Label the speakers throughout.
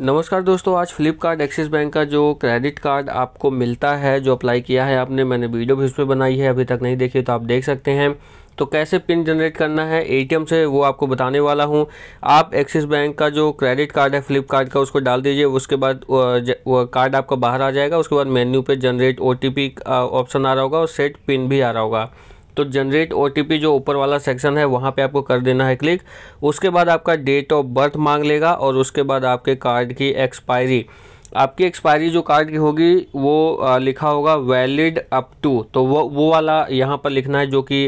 Speaker 1: नमस्कार दोस्तों आज फ्लिपकार्ट एक्सिस बैंक का जो क्रेडिट कार्ड आपको मिलता है जो अप्लाई किया है आपने मैंने वीडियो भी उस पर बनाई है अभी तक नहीं देखी तो आप देख सकते हैं तो कैसे पिन जनरेट करना है एटीएम से वो आपको बताने वाला हूँ आप एक्सिस बैंक का जो क्रेडिट कार्ड है फ्लिपकार्ट का उसको डाल दीजिए उसके बाद वो कार्ड आपका बाहर आ जाएगा उसके बाद मेन्यू पर जनरेट ओ ऑप्शन आ रहा होगा और सेट पिन भी आ रहा होगा तो जनरेट ओ जो ऊपर वाला सेक्शन है वहाँ पे आपको कर देना है क्लिक उसके बाद आपका डेट ऑफ बर्थ मांग लेगा और उसके बाद आपके कार्ड की एक्सपायरी आपकी एक्सपायरी जो कार्ड की होगी वो लिखा होगा वैलिड अप टू तो वो वो वाला यहाँ पर लिखना है जो कि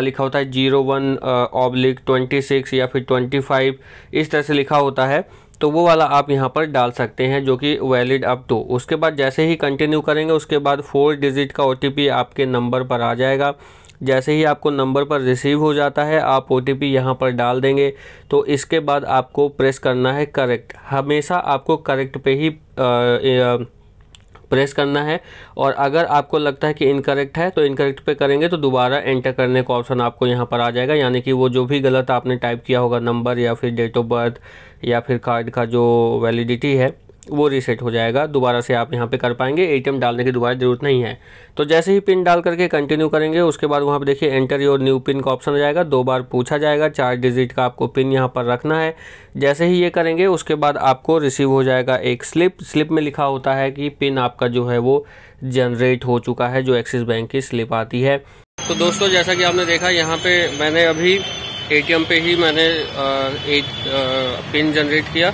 Speaker 1: लिखा होता है zero one oblique twenty six या फिर ट्वेंटी फाइव इस तरह से लिखा होता है तो वो वाला आप यहाँ पर डाल सकते हैं जो कि वैलिड अप टू उसके बाद जैसे ही कंटिन्यू करेंगे उसके बाद फोर डिजिट का ओ आपके नंबर पर आ जाएगा जैसे ही आपको नंबर पर रिसीव हो जाता है आप ओ टी पी यहाँ पर डाल देंगे तो इसके बाद आपको प्रेस करना है करेक्ट हमेशा आपको करेक्ट पे ही आ, आ, प्रेस करना है और अगर आपको लगता है कि इनकरेक्ट है तो इनकरेक्ट पे करेंगे तो दोबारा एंटर करने का ऑप्शन आपको यहाँ पर आ जाएगा यानी कि वो जो भी गलत आपने टाइप किया होगा नंबर या फिर डेट ऑफ बर्थ या फिर कार्ड का जो वैलिडिटी है वो रीसेट हो जाएगा दोबारा से आप यहाँ पे कर पाएंगे एटीएम डालने की दोबारा ज़रूरत नहीं है तो जैसे ही पिन डाल करके कंटिन्यू करेंगे उसके बाद वहाँ पे देखिए एंटर योर न्यू पिन का ऑप्शन हो जाएगा दो बार पूछा जाएगा चार डिजिट का आपको पिन यहाँ पर रखना है जैसे ही ये करेंगे उसके बाद आपको रिसीव हो जाएगा एक स्लिप स्लिप में लिखा होता है कि पिन आपका जो है वो जनरेट हो चुका है जो एक्सिस बैंक की स्लिप आती है तो दोस्तों जैसा कि आपने देखा यहाँ पर मैंने अभी ए पे ही मैंने एक पिन जनरेट किया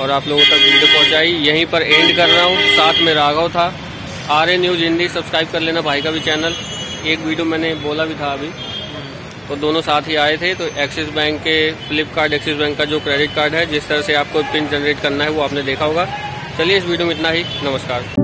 Speaker 1: और आप लोगों तक वीडियो पहुंचाई यहीं पर एंड कर रहा हूँ साथ में राघव था R A news Hindi subscribe कर लेना भाई का भी चैनल एक वीडियो मैंने बोला भी था अभी तो दोनों साथ ही आए थे तो एक्सिस बैंक के फ्लिपकार्ट एक्सिस बैंक का जो क्रेडिट कार्ड है जिस तरह से आपको पिन जनरेट करना है वो आपने देखा होगा चलिए इस वीडियो में इतना ही नमस्कार